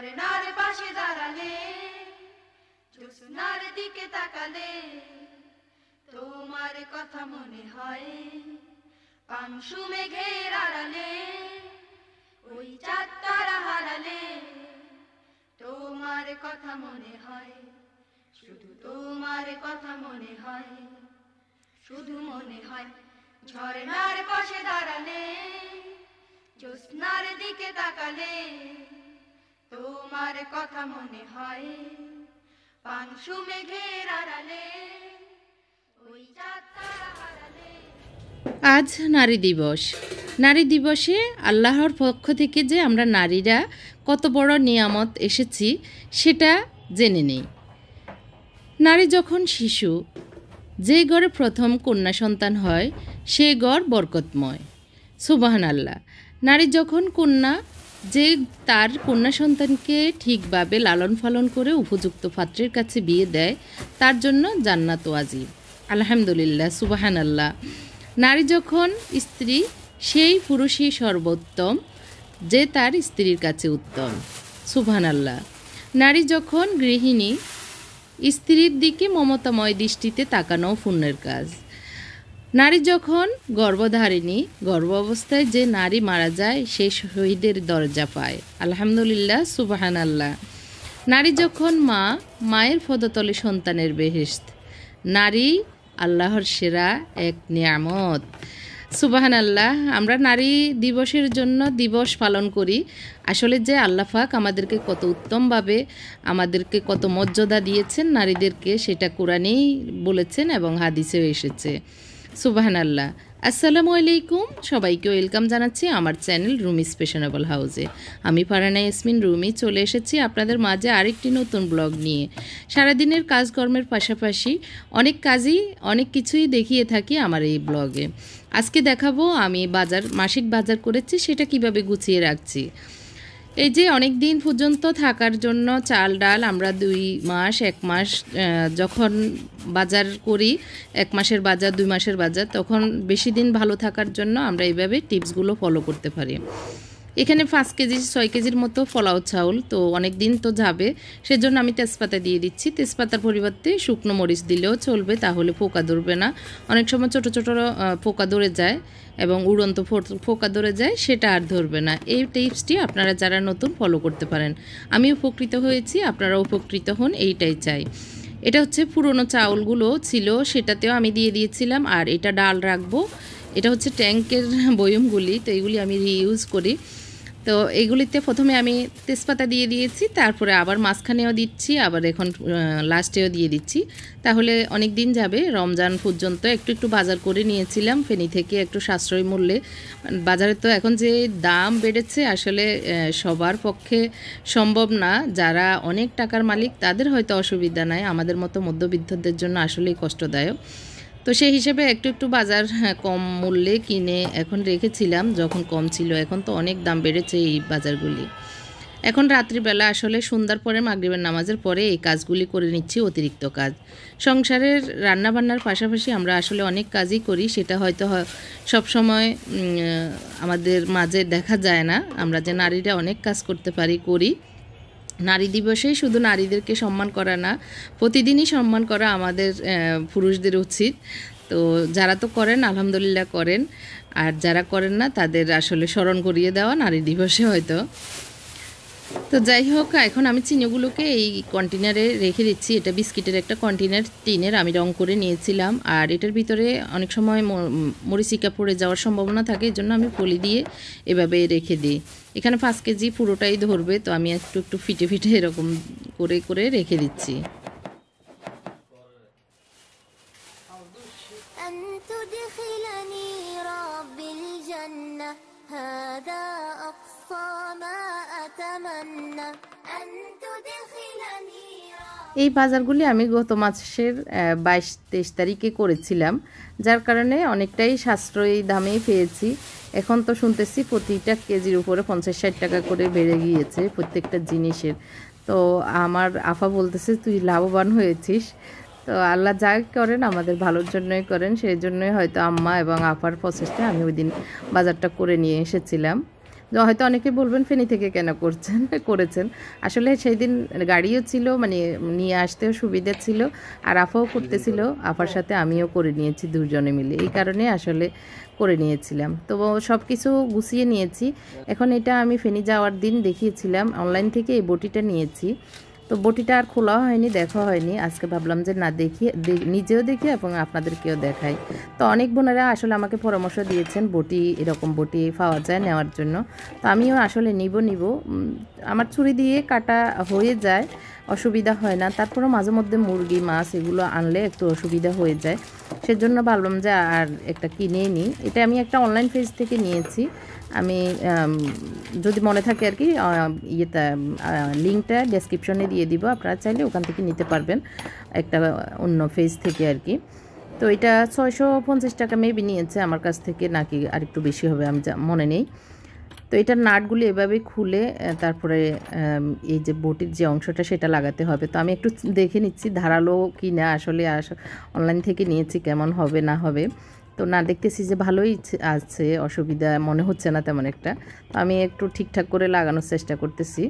করে না রে পাশে দাঁড়ালে চোখ সোনার দিকে তাকালে তোমার কথা মনে হয় পাংশু মেঘে আড়ালে ওই চাঁদ তারা হারালে তোমার কথা মনে হয় শুধু তোমার কথা মনে হয় শুধু মনে হয় ঝর্ণার পাশে দাঁড়ালে জ্যোৎস্নার দিকে তাকালে তোমার কথা মনে হয় পাংশু মেঘের আড়ালে ওই যাত্রা হারালে আজ নারী দিবস নারী দিবসে আল্লাহর পক্ষ থেকে যে আমরা নারীরা কত বড় নিয়ামত এসেছি সেটা জেনে নেই নারী যখন শিশু যে গড়ে প্রথম কন্যা সন্তান হয় সে গড় বরকতময় সুবাহান আল্লাহ নারী যখন কন্যা যে তার কন্যা সন্তানকে ঠিকভাবে লালন পালন করে উপযুক্ত পাত্রের কাছে বিয়ে দেয় তার জন্য জান্নাত ওয়াজিব আলহামদুলিল্লাহ সুবাহান আল্লাহ নারী যখন স্ত্রী সেই পুরুষই সর্বোত্তম যে তার স্ত্রীর কাছে উত্তম সুবহান আল্লাহ নারী যখন গৃহিণী স্ত্রীর দিকে মমতাময় দৃষ্টিতে তাকানো পুণ্যের কাজ নারী যখন গর্ভধারিণী গর্ভ অবস্থায় যে নারী মারা যায় সে শহীদের দরজা পায় আলহামদুলিল্লাহ সুবাহান আল্লাহ নারী যখন মা মায়ের ফদতলে সন্তানের বেহেস্ত নারী আল্লাহর সেরা এক নিয়ামত সুবাহান আল্লাহ আমরা নারী দিবসের জন্য দিবস পালন করি আসলে যে আল্লাফাক আমাদেরকে কত উত্তমভাবে আমাদেরকে কত মর্যাদা দিয়েছেন নারীদেরকে সেটা কোরআনেই বলেছেন এবং হাদিসেও এসেছে সুবাহান আল্লাহ আসসালামু আলাইকুম সবাইকে ওয়েলকাম জানাচ্ছি আমার চ্যানেল রুমি স্পেশনেবল হাউসে আমি ফারানা ইসমিন রুমি চলে এসেছি আপনাদের মাঝে আরেকটি নতুন ব্লগ নিয়ে সারাদিনের কাজকর্মের পাশাপাশি অনেক কাজই অনেক কিছুই দেখিয়ে থাকি আমার এই ব্লগে আজকে দেখাবো আমি বাজার মাসিক বাজার করেছি সেটা কিভাবে গুছিয়ে রাখছি এই যে অনেক দিন পর্যন্ত থাকার জন্য চাল ডাল আমরা দুই মাস এক মাস যখন বাজার করি এক মাসের বাজার দুই মাসের বাজার তখন বেশি দিন ভালো থাকার জন্য আমরা এইভাবে টিপসগুলো ফলো করতে পারি এখানে পাঁচ কেজি ছয় কেজির মতো ফলাও চাউল তো অনেক দিন তো যাবে সেজন্য আমি তেজপাতা দিয়ে দিচ্ছি তেজপাতার পরিবর্তে শুকনো মরিচ দিলেও চলবে তাহলে পোকা ধরবে না অনেক সময় ছোট ছোট পোকা ধরে যায় এবং উড়ন্ত পোকা ধরে যায় সেটা আর ধরবে না এই টিপসটি আপনারা যারা নতুন ফলো করতে পারেন আমি উপকৃত হয়েছি আপনারা উপকৃত হন এইটাই চাই এটা হচ্ছে পুরনো চাউলগুলো ছিল সেটাতেও আমি দিয়ে দিয়েছিলাম আর এটা ডাল রাখবো এটা হচ্ছে ট্যাঙ্কের বয়মগুলি তো এইগুলি আমি রিইউজ করি তো এগুলিতে প্রথমে আমি তেজপাতা দিয়ে দিয়েছি তারপরে আবার মাঝখানেও দিচ্ছি আবার এখন লাস্টেও দিয়ে দিচ্ছি তাহলে অনেক দিন যাবে রমজান পর্যন্ত একটু একটু বাজার করে নিয়েছিলাম ফেনি থেকে একটু সাশ্রয় মূল্যে বাজারে তো এখন যে দাম বেড়েছে আসলে সবার পক্ষে সম্ভব না যারা অনেক টাকার মালিক তাদের হয়তো অসুবিধা নাই আমাদের মতো মধ্যবিত্তদের জন্য আসলেই কষ্টদায়ক তো সেই হিসেবে একটু একটু বাজার হ্যাঁ, কম মূল্যে কিনে এখন রেখেছিলাম যখন কম ছিল এখন তো অনেক দাম বেড়েছে এই বাজারগুলি এখন রাত্রিবেলা আসলে সন্ধ্যার পরে মাগরীবের নামাজের পরে এই কাজগুলি করে নিচ্ছি অতিরিক্ত কাজ সংসারের রান্নাবান্নার পাশাপাশি আমরা আসলে অনেক কাজই করি সেটা হয়তো সব সময় আমাদের মাঝে দেখা যায় না আমরা যে নারীরা অনেক কাজ করতে পারি করি নারী দিবসে শুধু নারীদেরকে সম্মান করা না প্রতিদিনই সম্মান করা আমাদের পুরুষদের উচিত তো যারা তো করেন আলহামদুলিল্লাহ করেন আর যারা করেন না তাদের আসলে স্মরণ করিয়ে দেওয়া নারী দিবসে হয়তো তো যাই হোক এখন আমি চিনিগুলোকে এই কন্টেনারে রেখে দিচ্ছি এটা বিস্কিটের একটা কন্টেনার টিনের আমি রং করে নিয়েছিলাম আর এটার ভিতরে অনেক সময় মরিচিকা পড়ে যাওয়ার সম্ভাবনা থাকে এই জন্য আমি পলি দিয়ে এভাবে রেখে দিই এখানে পাঁচ কেজি পুরোটাই ধরবে তো আমি একটু একটু ফিটে ফিটে এরকম করে করে রেখে দিচ্ছি هذا এই বাজারগুলি আমি গত মাসের বাইশ তেইশ তারিখে করেছিলাম যার কারণে অনেকটাই সাশ্রয়ী দামেই পেয়েছি এখন তো শুনতেছি প্রতিটা কেজির উপরে পঞ্চাশ ষাট টাকা করে বেড়ে গিয়েছে প্রত্যেকটা জিনিসের তো আমার আফা বলতেছে তুই লাভবান হয়েছিস তো আল্লাহ যা করেন আমাদের ভালোর জন্যই করেন সেই জন্যই হয়তো আম্মা এবং আফার প্রচেষ্টায় আমি ওই দিন বাজারটা করে নিয়ে এসেছিলাম হয়তো অনেকে বলবেন ফেনি থেকে কেন করছেন করেছেন আসলে সেই দিন গাড়িও ছিল মানে নিয়ে আসতেও সুবিধা ছিল আর আফাও করতেছিল আফার সাথে আমিও করে নিয়েছি দুজনে মিলে এই কারণে আসলে করে নিয়েছিলাম তো সব কিছু গুছিয়ে নিয়েছি এখন এটা আমি ফেনি যাওয়ার দিন দেখিয়েছিলাম অনলাইন থেকে এই বটিটা নিয়েছি তো বটিটা আর খোলা হয়নি দেখা হয়নি আজকে ভাবলাম যে না দেখি নিজেও দেখি এবং আপনাদেরকেও দেখাই তো অনেক বোনেরা আসলে আমাকে পরামর্শ দিয়েছেন বটি এরকম বটি পাওয়া যায় নেওয়ার জন্য তো আমিও আসলে নিব নিব আমার ছুরি দিয়ে কাটা হয়ে যায় অসুবিধা হয় না তারপরে মাঝে মধ্যে মুরগি মাছ এগুলো আনলে একটু অসুবিধা হয়ে যায় সেজন্য ভাবলাম যে আর একটা কিনে নিই এটা আমি একটা অনলাইন ফেজ থেকে নিয়েছি আমি যদি মনে থাকে আর কি ইয়েটা লিঙ্কটা ডেসক্রিপশনে দিয়ে দিব আপনারা চাইলে ওখান থেকে নিতে পারবেন একটা অন্য ফেজ থেকে আর কি তো এটা ছয়শো পঞ্চাশ টাকা মেবি নিয়েছে আমার কাছ থেকে নাকি আরেকটু বেশি হবে আমি মনে নেই তো এটার নাটগুলি এভাবে খুলে তারপরে এই যে বটির যে অংশটা সেটা লাগাতে হবে তো আমি একটু দেখে নিচ্ছি ধারালো কি না আসলে অনলাইন থেকে নিয়েছি কেমন হবে না হবে তো না দেখতেছি যে ভালোই আছে অসুবিধা মনে হচ্ছে না তেমন একটা তো আমি একটু ঠিকঠাক করে লাগানোর চেষ্টা করতেছি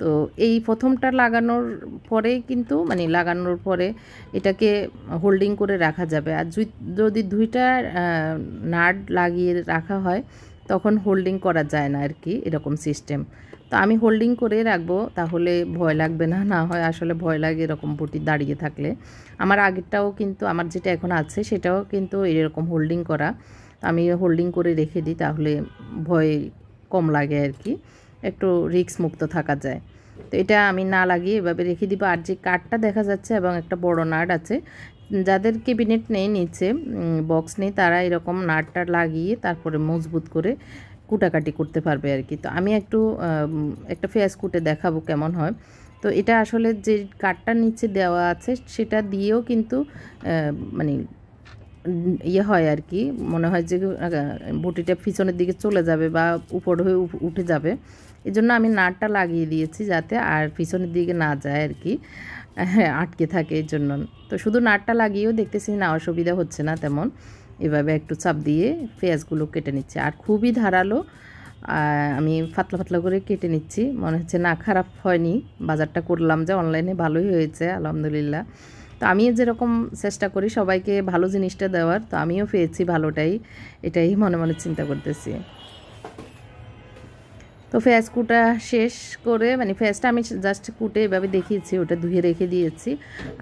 তো এই প্রথমটা লাগানোর পরেই কিন্তু মানে লাগানোর পরে এটাকে হোল্ডিং করে রাখা যাবে আর যদি দুইটা নাট লাগিয়ে রাখা হয় তখন হোল্ডিং করা যায় না আর কি এরকম সিস্টেম তো আমি হোল্ডিং করে রাখবো তাহলে ভয় লাগবে না না হয় আসলে ভয় লাগে এরকম বুটি দাঁড়িয়ে থাকলে আমার আগেরটাও কিন্তু আমার যেটা এখন আছে সেটাও কিন্তু এরকম হোল্ডিং করা আমি হোল্ডিং করে রেখে দিই তাহলে ভয় কম লাগে আর কি একটু রিক্স মুক্ত থাকা যায় তো এটা আমি না লাগিয়ে এভাবে রেখে দিব আর যে কাঠটা দেখা যাচ্ছে এবং একটা বড় নাট আছে যাদের কেবিনেট নেই নিচে বক্স নেই তারা এরকম নাটটা লাগিয়ে তারপরে মজবুত করে কুটাকাটি করতে পারবে আর কি তো আমি একটু একটা ফেস কুটে দেখাবো কেমন হয় তো এটা আসলে যে কাটটা নিচে দেওয়া আছে সেটা দিয়েও কিন্তু মানে ইয়ে হয় আর কি মনে হয় যে বটিটা পিছনের দিকে চলে যাবে বা উপর হয়ে উঠে যাবে এই জন্য আমি নাটটা লাগিয়ে দিয়েছি যাতে আর পিছনের দিকে না যায় আর কি আটকে থাকে এর জন্য তো শুধু নাটটা লাগিয়েও দেখতেছি না অসুবিধা হচ্ছে না তেমন এভাবে একটু চাপ দিয়ে পেঁয়াজগুলো কেটে নিচ্ছে আর খুবই ধারালো আমি ফাতলা ফাতলা করে কেটে নিচ্ছি মনে হচ্ছে না খারাপ হয়নি বাজারটা করলাম যে অনলাইনে ভালোই হয়েছে আলহামদুলিল্লাহ তো আমি যেরকম চেষ্টা করি সবাইকে ভালো জিনিসটা দেওয়ার তো আমিও পেয়েছি ভালোটাই এটাই মনে মনে চিন্তা করতেছি তো ফ্যাস কুটা শেষ করে মানে ফ্যাসটা আমি জাস্ট কুটে এভাবে দেখিয়েছি ওটা ধুয়ে রেখে দিয়েছি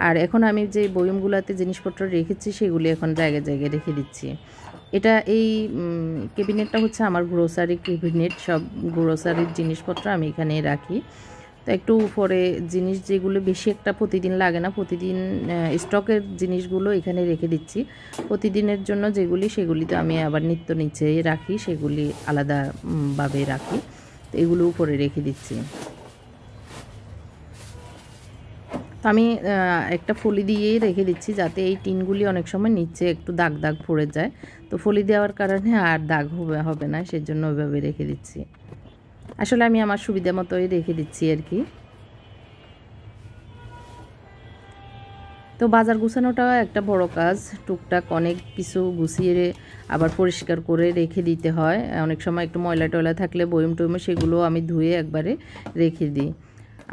আর এখন আমি যে বয়মগুলোতে জিনিসপত্র রেখেছি সেগুলি এখন জায়গায় জায়গায় রেখে দিচ্ছি এটা এই ক্যাবিনেটটা হচ্ছে আমার গ্রোসারি ক্যাবিনেট সব গ্রোসারির জিনিসপত্র আমি এখানে রাখি তো একটু উপরে জিনিস যেগুলো বেশি একটা প্রতিদিন লাগে না প্রতিদিন স্টকের জিনিসগুলো এখানে রেখে দিচ্ছি প্রতিদিনের জন্য যেগুলি সেগুলি তো আমি আবার নিত্য নিচে রাখি সেগুলি আলাদাভাবে রাখি তো এগুলো উপরে রেখে দিচ্ছি তো আমি একটা ফলি দিয়েই রেখে দিচ্ছি যাতে এই টিনগুলি অনেক সময় নিচে একটু দাগ দাগ পড়ে যায় তো ফলি দেওয়ার কারণে আর দাগ হবে হবে না সেজন্য ওইভাবে রেখে দিচ্ছি আসলে আমি আমার সুবিধা মতোই রেখে দিচ্ছি আর কি তো বাজার গুছানোটা একটা বড় কাজ টুকটাক অনেক কিছু গুছিয়ে আবার পরিষ্কার করে রেখে দিতে হয় অনেক সময় একটু ময়লা টয়লা থাকলে বয়ম টয়মে সেগুলো আমি ধুয়ে একবারে রেখে দিই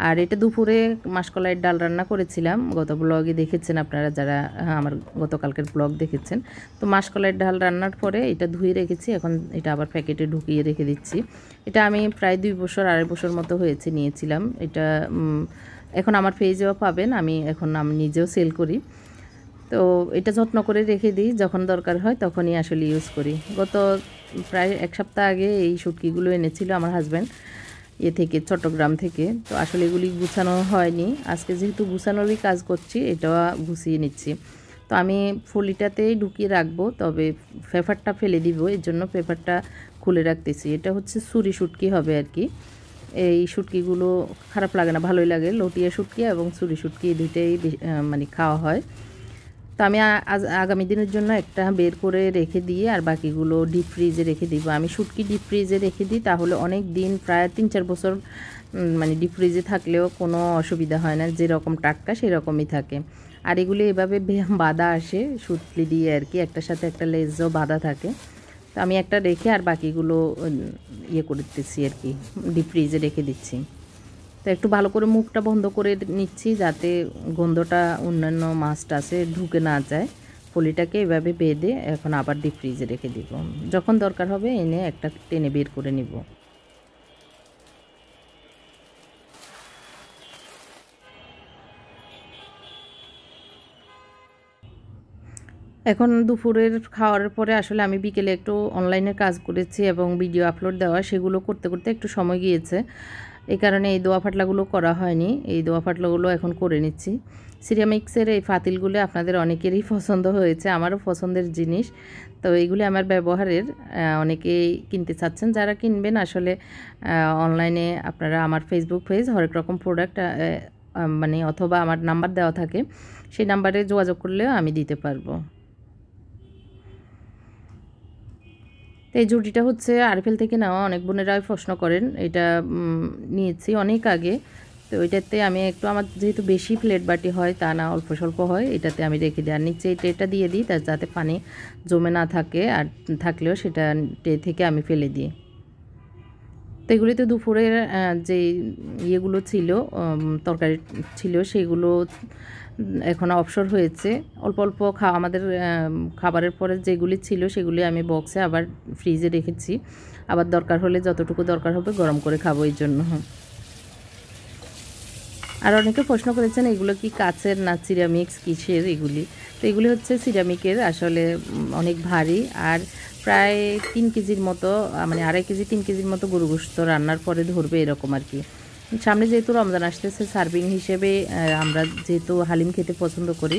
আর এটা দুপুরে মাসকলাইয়ের ডাল রান্না করেছিলাম গত ব্লগে দেখেছেন আপনারা যারা হ্যাঁ, আমার গতকালকের ব্লগ দেখেছেন তো মাসকলাইয়ের ডাল রান্নার পরে এটা ধুয়ে রেখেছি এখন এটা আবার প্যাকেটে ঢুকিয়ে রেখে দিচ্ছি এটা আমি প্রায় দুই বছর আড়াই বছর মতো হয়েছে নিয়েছিলাম এটা এখন আমার পেজেও পাবেন আমি এখন আমি নিজেও সেল করি তো এটা যত্ন করে রেখে দিই যখন দরকার হয় তখনই আসলে ইউজ করি গত প্রায় এক সপ্তাহ আগে এই শুটকিগুলো এনেছিল আমার হাজব্যান্ড ইয়ে থেকে চট্টগ্রাম থেকে তো আসলে এগুলি গুছানো হয়নি আজকে যেহেতু গুছানোরই কাজ করছি এটা গুছিয়ে নিচ্ছি তো আমি ফলিটাতেই ঢুকিয়ে রাখবো তবে পেপারটা ফেলে দিব এর জন্য পেপারটা খুলে রাখতেছি এটা হচ্ছে সুরি সুটকি হবে আর কি এই শুটকিগুলো খারাপ লাগে না ভালোই লাগে লটিয়া শুটকি এবং চুরি শুটকি দুইটাই মানে খাওয়া হয় তো আমি আজ আগামী দিনের জন্য একটা বের করে রেখে দিয়ে আর বাকিগুলো ডিপ ফ্রিজে রেখে দিব আমি শুটকি ডিপ ফ্রিজে রেখে দিই তাহলে অনেক দিন প্রায় তিন চার বছর মানে ডিপ ফ্রিজে থাকলেও কোনো অসুবিধা হয় না যেরকম টাটকা সেরকমই থাকে আর এগুলি এভাবে বাঁধা আসে সুতলি দিয়ে আর কি একটার সাথে একটা লেজও বাঁধা থাকে তো আমি একটা রেখে আর বাকিগুলো ইয়ে করে দিতেছি আর কি ডিপ ফ্রিজে রেখে দিচ্ছি তো একটু ভালো করে মুখটা বন্ধ করে নিচ্ছি যাতে গন্ধটা অন্যান্য মাছ আছে ঢুকে না যায় পলিটাকে এভাবে বেঁধে এখন আবার ডিপ ফ্রিজে রেখে দিব যখন দরকার হবে এনে একটা টেনে বের করে নিব এখন দুপুরের খাওয়ার পরে আসলে আমি বিকেলে একটু অনলাইনে কাজ করেছি এবং ভিডিও আপলোড দেওয়া সেগুলো করতে করতে একটু সময় গিয়েছে এই কারণে এই দোয়া ফাটলাগুলো করা হয়নি এই দোয়া ফাটলাগুলো এখন করে নিচ্ছি সিরিয়ামিক্সের এই ফাতিলগুলো আপনাদের অনেকেরই পছন্দ হয়েছে আমারও পছন্দের জিনিস তো এইগুলি আমার ব্যবহারের অনেকেই কিনতে চাচ্ছেন যারা কিনবেন আসলে অনলাইনে আপনারা আমার ফেসবুক পেজ হরেক রকম প্রোডাক্ট মানে অথবা আমার নাম্বার দেওয়া থাকে সেই নাম্বারে যোগাযোগ করলেও আমি দিতে পারবো এই জুটিটা হচ্ছে আরফেল থেকে নেওয়া অনেক বোনেরাই প্রশ্ন করেন এটা নিয়েছি অনেক আগে তো ওইটাতে আমি একটু আমার যেহেতু বেশি প্লেট বাটি হয় তা না অল্প স্বল্প হয় এটাতে আমি রেখে দিই আর নিচে এটা এটা দিয়ে দিই তার যাতে পানি জমে না থাকে আর থাকলেও সেটা থেকে আমি ফেলে দিই তো এগুলিতে দুপুরের যে ইয়েগুলো ছিল তরকারি ছিল সেগুলো এখন অবসর হয়েছে অল্প অল্প খা আমাদের খাবারের পরে যেগুলি ছিল সেগুলি আমি বক্সে আবার ফ্রিজে রেখেছি আবার দরকার হলে যতটুকু দরকার হবে গরম করে খাবো এই জন্য আর অনেকে প্রশ্ন করেছেন এগুলো কি কাচের না সিরামিক্স কিসের এগুলি তো এগুলি হচ্ছে সিরামিকের আসলে অনেক ভারী আর প্রায় তিন কেজির মতো মানে আড়াই কেজি তিন কেজির মতো গরু গোস্ত রান্নার পরে ধরবে এরকম আর কি সামনে যেহেতু রমজান আসতেছে সার্ভিং হিসেবে আমরা যেহেতু হালিম খেতে পছন্দ করি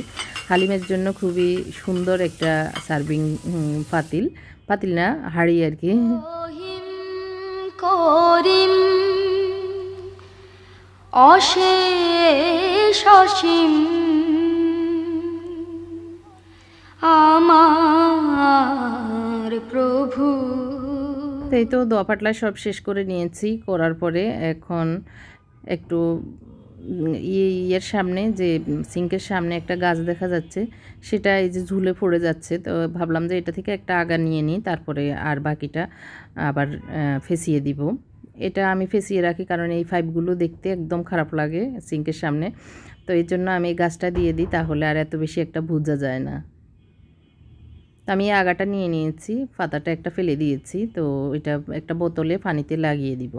হালিমের জন্য খুবই সুন্দর একটা সার্ভিং পাতিল পাতিল না হাড়ি আর কি করিম অশেষ অসীম আমার প্রভু তাই তো দোয়া পাটলা সব শেষ করে নিয়েছি করার পরে এখন একটু ইয়ে, ইয়ের সামনে যে সিঙ্কের সামনে একটা গাছ দেখা যাচ্ছে সেটা এই যে ঝুলে পড়ে যাচ্ছে তো ভাবলাম যে এটা থেকে একটা আগা নিয়ে নিই তারপরে আর বাকিটা আবার ফেসিয়ে দিব এটা আমি ফেসিয়ে রাখি কারণ এই ফাইপগুলো দেখতে একদম খারাপ লাগে সিঙ্কের সামনে তো এর জন্য আমি এই গাছটা দিয়ে দিই তাহলে আর এত বেশি একটা বোঝা যায় না তা আমি আগাটা নিয়ে নিয়েছি পাতাটা একটা ফেলে দিয়েছি তো এটা একটা বোতলে পানিতে লাগিয়ে দিব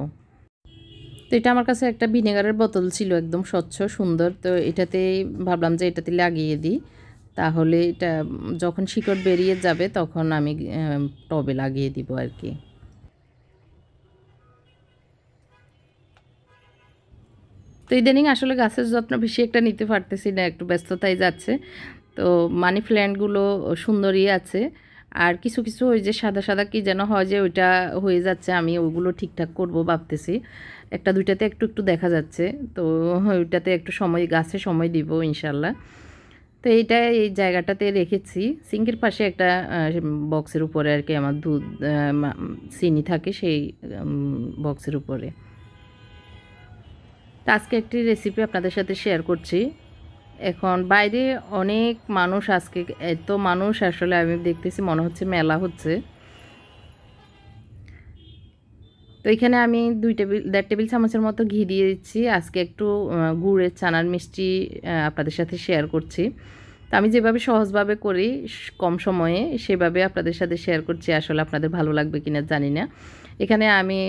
তো এটা আমার কাছে একটা ভিনেগারের বোতল ছিল একদম স্বচ্ছ সুন্দর তো এটাতে ভাবলাম যে এটাতে লাগিয়ে দিই তাহলে এটা যখন শিকড় বেরিয়ে যাবে তখন আমি টবে লাগিয়ে দিব আর কি তো ইদানিং আসলে গাছের যত্ন বেশি একটা নিতে পারতেছি না একটু ব্যস্ততাই যাচ্ছে তো মানি প্ল্যান্টগুলো সুন্দরই আছে আর কিছু কিছু ওই যে সাদা সাদা কি যেন হয় যে ওইটা হয়ে যাচ্ছে আমি ওগুলো ঠিকঠাক করব ভাবতেছি একটা দুইটাতে একটু একটু দেখা যাচ্ছে তো ওইটাতে একটু সময় গাছে সময় দিব ইনশাল্লাহ তো এইটা এই জায়গাটাতে রেখেছি সিঙ্কের পাশে একটা বক্সের উপরে আর কি আমার দুধ চিনি থাকে সেই বক্সের উপরে তো আজকে একটি রেসিপি আপনাদের সাথে শেয়ার করছি এখন বাইরে অনেক মানুষ আজকে এত মানুষ আসলে আমি দেখতেছি মনে হচ্ছে মেলা হচ্ছে তো এখানে আমি দুই টেবিল দেড় টেবিল চামচের মতো ঘি দিয়ে দিচ্ছি আজকে একটু গুড়ের চানার মিষ্টি আপনাদের সাথে শেয়ার করছি তো আমি যেভাবে সহজভাবে করি কম সময়ে সেভাবে আপনাদের সাথে শেয়ার করছি আসলে আপনাদের ভালো লাগবে কিনা জানি না এখানে আমি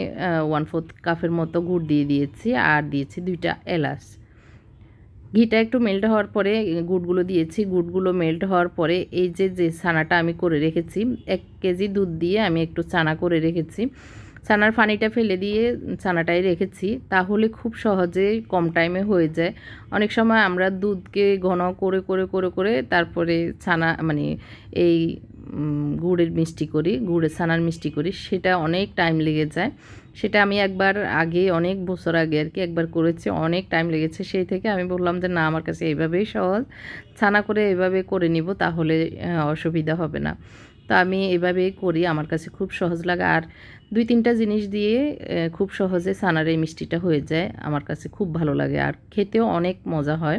ওয়ান ফোর্থ কাপের মতো গুড় দিয়ে দিয়েছি আর দিয়েছি দুইটা এলাচ ঘিটা একটু মেল্ট হওয়ার পরে গুড়গুলো দিয়েছি গুড়গুলো মেল্ট হওয়ার পরে এই যে যে ছানাটা আমি করে রেখেছি এক কেজি দুধ দিয়ে আমি একটু ছানা করে রেখেছি ছানার ফানিটা ফেলে দিয়ে ছানাটাই রেখেছি তাহলে খুব সহজে কম টাইমে হয়ে যায় অনেক সময় আমরা দুধকে ঘন করে করে করে করে তারপরে ছানা মানে এই গুড়ের মিষ্টি করি গুড়ের ছানার মিষ্টি করি সেটা অনেক টাইম লেগে যায় সেটা আমি একবার আগে অনেক বছর আগে আর কি একবার করেছি অনেক টাইম লেগেছে সেই থেকে আমি বললাম যে না আমার কাছে এইভাবেই সহজ ছানা করে এভাবে করে নিব তাহলে অসুবিধা হবে না তো আমি এভাবেই করি আমার কাছে খুব সহজ লাগে আর দুই তিনটা জিনিস দিয়ে খুব সহজে ছানার এই মিষ্টিটা হয়ে যায় আমার কাছে খুব ভালো লাগে আর খেতেও অনেক মজা হয়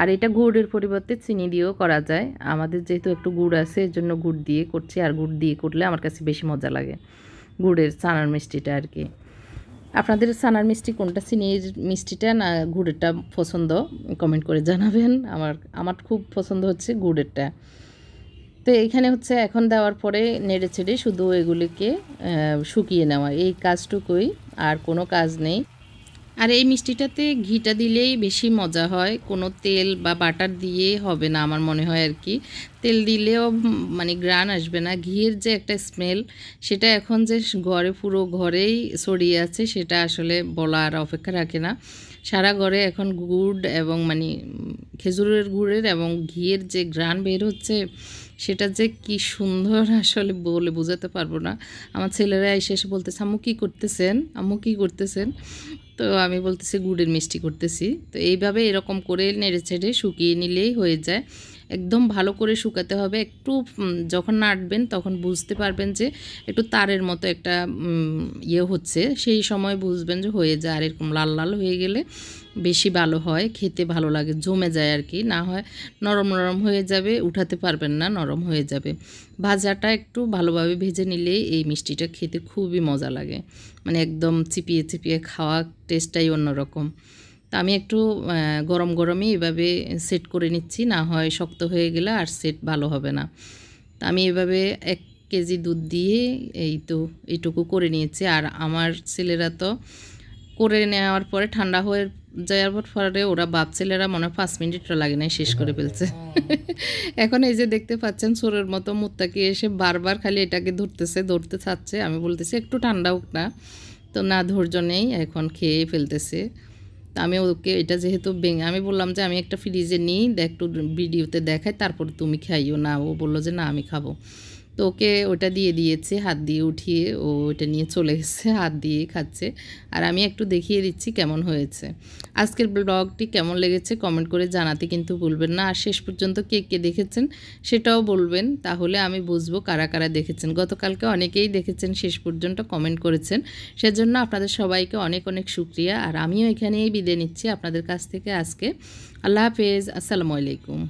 আর এটা গুড়ের পরিবর্তে চিনি দিয়েও করা যায় আমাদের যেহেতু একটু গুড় আছে এর জন্য গুড় দিয়ে করছি আর গুড় দিয়ে করলে আমার কাছে বেশি মজা লাগে গুড়ের সানার মিষ্টিটা আর কি আপনাদের সানার মিষ্টি কোনটা চিনির মিষ্টিটা না গুড়েরটা পছন্দ কমেন্ট করে জানাবেন আমার আমার খুব পছন্দ হচ্ছে গুড়েরটা তো এখানে হচ্ছে এখন দেওয়ার পরে নেড়ে ছেড়ে শুধু এগুলিকে শুকিয়ে নেওয়া এই কাজটুকুই আর কোনো কাজ নেই আর এই মিষ্টিটাতে ঘিটা দিলেই বেশি মজা হয় কোনো তেল বা বাটার দিয়ে হবে না আমার মনে হয় আর কি তেল দিলেও মানে গ্রান আসবে না ঘিয়ের যে একটা স্মেল সেটা এখন যে ঘরে পুরো ঘরেই ছড়িয়ে আছে সেটা আসলে বলা আর অপেক্ষা রাখে না সারা ঘরে এখন গুড় এবং মানে খেজুরের গুড়ের এবং ঘিয়ের যে গ্রান বের হচ্ছে সেটা যে কি সুন্দর আসলে বলে বোঝাতে পারবো না আমার ছেলেরা এসে এসে বলতেছে আম্মু কী করতেছেন আম্মু কী করতেছেন তো আমি বলতেছি গুড়ের মিষ্টি করতেছি তো এইভাবে এরকম করে নেড়ে ছেড়ে শুকিয়ে নিলেই হয়ে যায় একদম ভালো করে শুকাতে হবে একটু যখন নাটবেন তখন বুঝতে পারবেন যে একটু তারের মতো একটা ইয়ে হচ্ছে সেই সময় বুঝবেন যে হয়ে যায় আর এরকম লাল লাল হয়ে গেলে বেশি ভালো হয় খেতে ভালো লাগে জমে যায় আর কি না হয় নরম নরম হয়ে যাবে উঠাতে পারবেন না নরম হয়ে যাবে ভাজাটা একটু ভালোভাবে ভেজে নিলেই এই মিষ্টিটা খেতে খুবই মজা লাগে মানে একদম চিপিয়ে চিপিয়ে খাওয়া টেস্টটাই অন্যরকম তো আমি একটু গরম গরমই এভাবে সেট করে নিচ্ছি না হয় শক্ত হয়ে গেলে আর সেট ভালো হবে না তো আমি এভাবে এক কেজি দুধ দিয়ে এই তো এইটুকু করে নিয়েছি আর আমার ছেলেরা তো করে নেওয়ার পরে ঠান্ডা হয়ে যাওয়ার পরে ওরা বাপ ছেলেরা মনে হয় পাঁচ মিনিটও লাগে নাই শেষ করে ফেলছে এখন এই যে দেখতে পাচ্ছেন সোরের মতো মুত্তাকে এসে বারবার খালি এটাকে ধরতেছে ধরতে থাকছে আমি বলতেছি একটু ঠান্ডা হোক না তো না ধৈর্য নেই এখন খেয়ে ফেলতেছে আমি ওকে এটা যেহেতু আমি বললাম যে আমি একটা ফ্রিজে নিই একটু ভিডিওতে দেখাই তারপর তুমি খাইও না ও বললো যে না আমি খাবো তো ওকে ওটা দিয়ে দিয়েছে হাত দিয়ে উঠিয়ে ও ওটা নিয়ে চলে এসেছে হাত দিয়ে খাচ্ছে আর আমি একটু দেখিয়ে দিচ্ছি কেমন হয়েছে আজকের ব্লগটি কেমন লেগেছে কমেন্ট করে জানাতে কিন্তু বলবেন না আর শেষ পর্যন্ত কে কে দেখেছেন সেটাও বলবেন তাহলে আমি বুঝবো কারা কারা দেখেছেন গতকালকে অনেকেই দেখেছেন শেষ পর্যন্ত কমেন্ট করেছেন সেজন্য আপনাদের সবাইকে অনেক অনেক শুক্রিয়া আর আমিও এখানেই বিদে নিচ্ছি আপনাদের কাছ থেকে আজকে আল্লাহ হাফেজ আসসালামু আলাইকুম